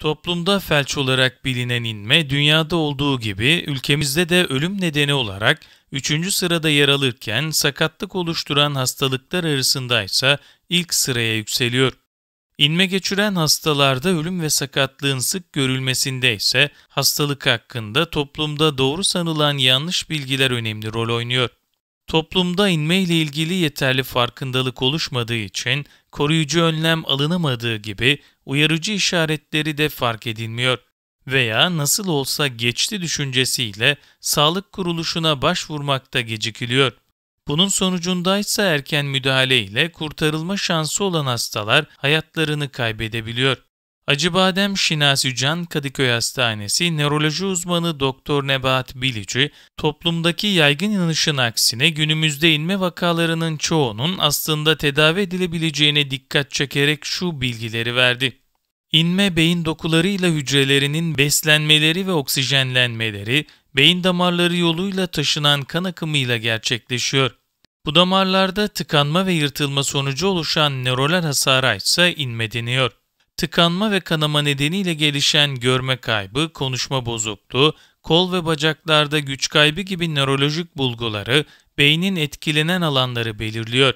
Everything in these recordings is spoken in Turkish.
Toplumda felç olarak bilinen inme dünyada olduğu gibi ülkemizde de ölüm nedeni olarak 3. sırada yer alırken sakatlık oluşturan hastalıklar arasındaysa ilk sıraya yükseliyor. İnme geçiren hastalarda ölüm ve sakatlığın sık görülmesinde ise hastalık hakkında toplumda doğru sanılan yanlış bilgiler önemli rol oynuyor. Toplumda inme ile ilgili yeterli farkındalık oluşmadığı için koruyucu önlem alınamadığı gibi uyarıcı işaretleri de fark edilmiyor veya nasıl olsa geçti düşüncesiyle sağlık kuruluşuna başvurmakta gecikiliyor. Bunun sonucundaysa erken müdahale ile kurtarılma şansı olan hastalar hayatlarını kaybedebiliyor. Acıbadem Şinasi Can Kadıköy Hastanesi nöroloji uzmanı Doktor Nebat Bilici, toplumdaki yaygın inanışın aksine günümüzde inme vakalarının çoğunun aslında tedavi edilebileceğine dikkat çekerek şu bilgileri verdi. İnme beyin dokularıyla hücrelerinin beslenmeleri ve oksijenlenmeleri, beyin damarları yoluyla taşınan kan akımıyla gerçekleşiyor. Bu damarlarda tıkanma ve yırtılma sonucu oluşan nöroler hasara ise inme deniyor. Tıkanma ve kanama nedeniyle gelişen görme kaybı, konuşma bozukluğu, kol ve bacaklarda güç kaybı gibi nörolojik bulguları beynin etkilenen alanları belirliyor.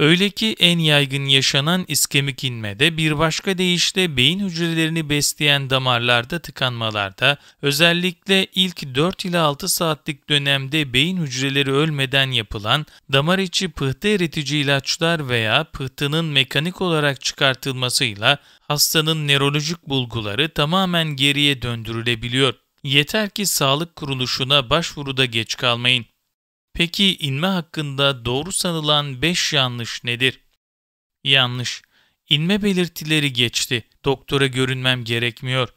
Öyle ki en yaygın yaşanan iskemik inmede bir başka deyişle beyin hücrelerini besleyen damarlarda tıkanmalarda özellikle ilk 4 ila 6 saatlik dönemde beyin hücreleri ölmeden yapılan damar içi pıhtı eritici ilaçlar veya pıhtının mekanik olarak çıkartılmasıyla hastanın nörolojik bulguları tamamen geriye döndürülebiliyor. Yeter ki sağlık kuruluşuna başvuruda geç kalmayın. Peki inme hakkında doğru sanılan 5 yanlış nedir? Yanlış. İnme belirtileri geçti. Doktora görünmem gerekmiyor.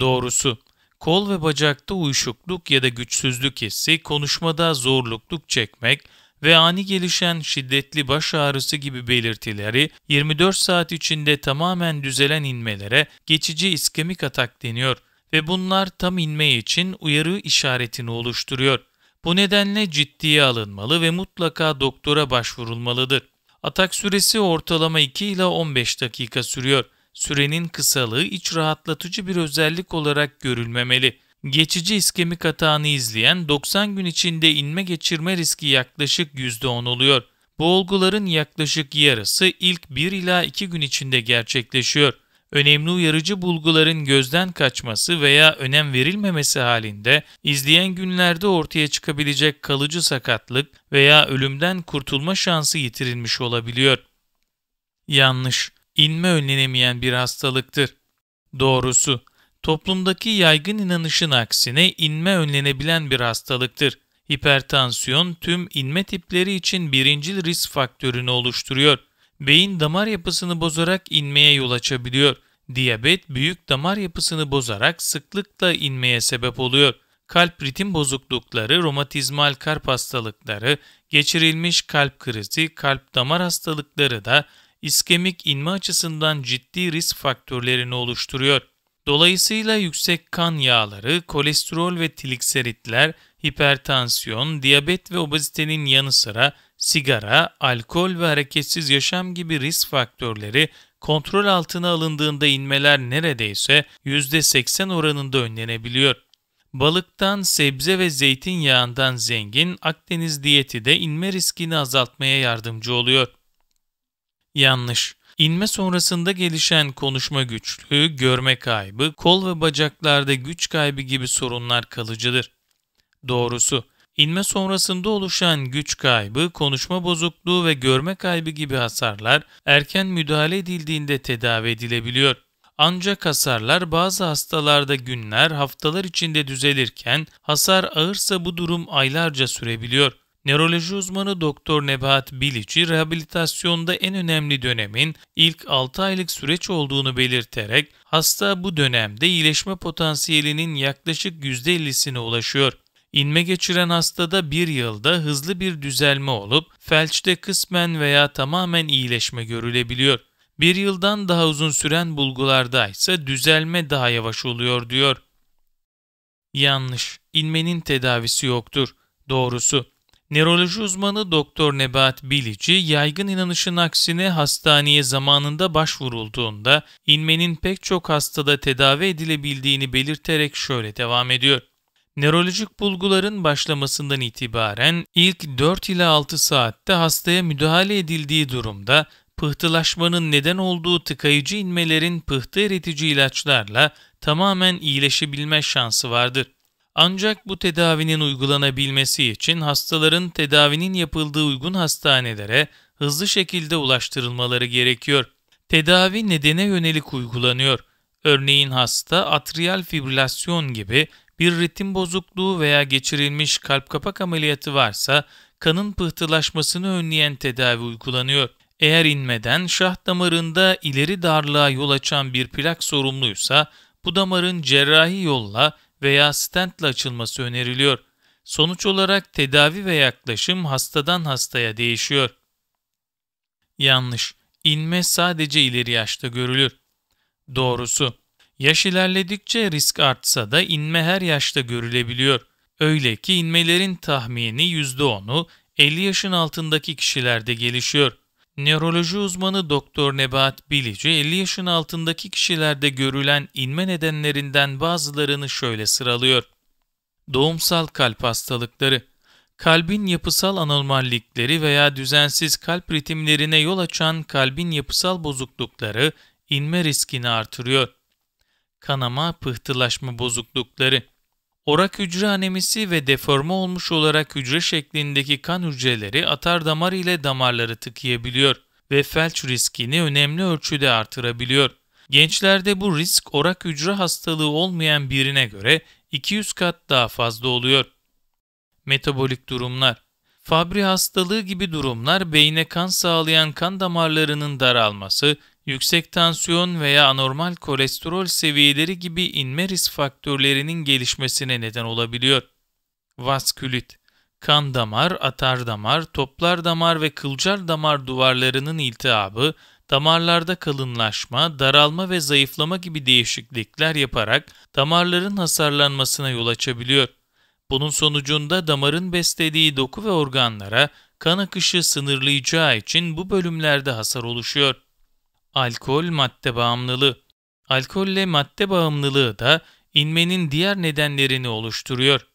Doğrusu, kol ve bacakta uyuşukluk ya da güçsüzlük hissi, konuşmada zorlukluk çekmek ve ani gelişen şiddetli baş ağrısı gibi belirtileri 24 saat içinde tamamen düzelen inmelere geçici iskemik atak deniyor ve bunlar tam inme için uyarı işaretini oluşturuyor. Bu nedenle ciddiye alınmalı ve mutlaka doktora başvurulmalıdır. Atak süresi ortalama 2 ila 15 dakika sürüyor. Sürenin kısalığı iç rahatlatıcı bir özellik olarak görülmemeli. Geçici iskemik atağını izleyen 90 gün içinde inme geçirme riski yaklaşık %10 oluyor. Bu olguların yaklaşık yarısı ilk 1 ila 2 gün içinde gerçekleşiyor önemli uyarıcı bulguların gözden kaçması veya önem verilmemesi halinde izleyen günlerde ortaya çıkabilecek kalıcı sakatlık veya ölümden kurtulma şansı yitirilmiş olabiliyor. Yanlış, inme önlenemeyen bir hastalıktır. Doğrusu, toplumdaki yaygın inanışın aksine inme önlenebilen bir hastalıktır. Hipertansiyon tüm inme tipleri için birincil risk faktörünü oluşturuyor. Beyin damar yapısını bozarak inmeye yol açabiliyor. Diyabet büyük damar yapısını bozarak sıklıkla inmeye sebep oluyor. Kalp ritim bozuklukları, romatizmal kalp hastalıkları, geçirilmiş kalp krizi, kalp damar hastalıkları da iskemik inme açısından ciddi risk faktörlerini oluşturuyor. Dolayısıyla yüksek kan yağları, kolesterol ve tlikseritler, hipertansiyon, diyabet ve obezitenin yanı sıra sigara, alkol ve hareketsiz yaşam gibi risk faktörleri kontrol altına alındığında inmeler neredeyse %80 oranında önlenebiliyor. Balıktan, sebze ve zeytinyağından zengin Akdeniz diyeti de inme riskini azaltmaya yardımcı oluyor. Yanlış. İnme sonrasında gelişen konuşma güçlüğü, görme kaybı, kol ve bacaklarda güç kaybı gibi sorunlar kalıcıdır. Doğrusu İnme sonrasında oluşan güç kaybı, konuşma bozukluğu ve görme kaybı gibi hasarlar erken müdahale edildiğinde tedavi edilebiliyor. Ancak hasarlar bazı hastalarda günler, haftalar içinde düzelirken hasar ağırsa bu durum aylarca sürebiliyor. Nöroloji uzmanı Doktor Nebahat Bilici rehabilitasyonda en önemli dönemin ilk 6 aylık süreç olduğunu belirterek hasta bu dönemde iyileşme potansiyelinin yaklaşık %50'sine ulaşıyor. İnme geçiren hastada bir yılda hızlı bir düzelme olup felçte kısmen veya tamamen iyileşme görülebiliyor. Bir yıldan daha uzun süren bulgularda ise düzelme daha yavaş oluyor diyor. Yanlış. İnmenin tedavisi yoktur. Doğrusu Nöroloji uzmanı Doktor Nebat Bilici, yaygın inanışın aksine hastaneye zamanında başvurulduğunda inmenin pek çok hastada tedavi edilebildiğini belirterek şöyle devam ediyor. Nörolojik bulguların başlamasından itibaren ilk 4 ila 6 saatte hastaya müdahale edildiği durumda pıhtılaşmanın neden olduğu tıkayıcı inmelerin pıhtı eritici ilaçlarla tamamen iyileşebilme şansı vardır. Ancak bu tedavinin uygulanabilmesi için hastaların tedavinin yapıldığı uygun hastanelere hızlı şekilde ulaştırılmaları gerekiyor. Tedavi nedene yönelik uygulanıyor. Örneğin hasta atrial fibrilasyon gibi bir ritim bozukluğu veya geçirilmiş kalp kapak ameliyatı varsa kanın pıhtılaşmasını önleyen tedavi uygulanıyor. Eğer inmeden şah damarında ileri darlığa yol açan bir plak sorumluysa bu damarın cerrahi yolla veya stentle açılması öneriliyor. Sonuç olarak tedavi ve yaklaşım hastadan hastaya değişiyor. Yanlış. İnme sadece ileri yaşta görülür. Doğrusu Yaş ilerledikçe risk artsa da inme her yaşta görülebiliyor. Öyle ki inmelerin tahmini %10'u 50 yaşın altındaki kişilerde gelişiyor. Nöroloji uzmanı Doktor Nebat Bilici 50 yaşın altındaki kişilerde görülen inme nedenlerinden bazılarını şöyle sıralıyor. Doğumsal kalp hastalıkları Kalbin yapısal anormallikleri veya düzensiz kalp ritimlerine yol açan kalbin yapısal bozuklukları inme riskini artırıyor kanama, pıhtılaşma bozuklukları. Orak hücre anemisi ve deforme olmuş olarak hücre şeklindeki kan hücreleri atar damar ile damarları tıkayabiliyor ve felç riskini önemli ölçüde artırabiliyor. Gençlerde bu risk orak hücre hastalığı olmayan birine göre 200 kat daha fazla oluyor. Metabolik durumlar fabri hastalığı gibi durumlar beyne kan sağlayan kan damarlarının daralması, yüksek tansiyon veya anormal kolesterol seviyeleri gibi inme risk faktörlerinin gelişmesine neden olabiliyor. Vaskülit, kan damar, atar damar, toplar damar ve kılcal damar duvarlarının iltihabı, damarlarda kalınlaşma, daralma ve zayıflama gibi değişiklikler yaparak damarların hasarlanmasına yol açabiliyor. Bunun sonucunda damarın beslediği doku ve organlara kan akışı sınırlayacağı için bu bölümlerde hasar oluşuyor. Alkol madde bağımlılığı. Alkolle madde bağımlılığı da inmenin diğer nedenlerini oluşturuyor.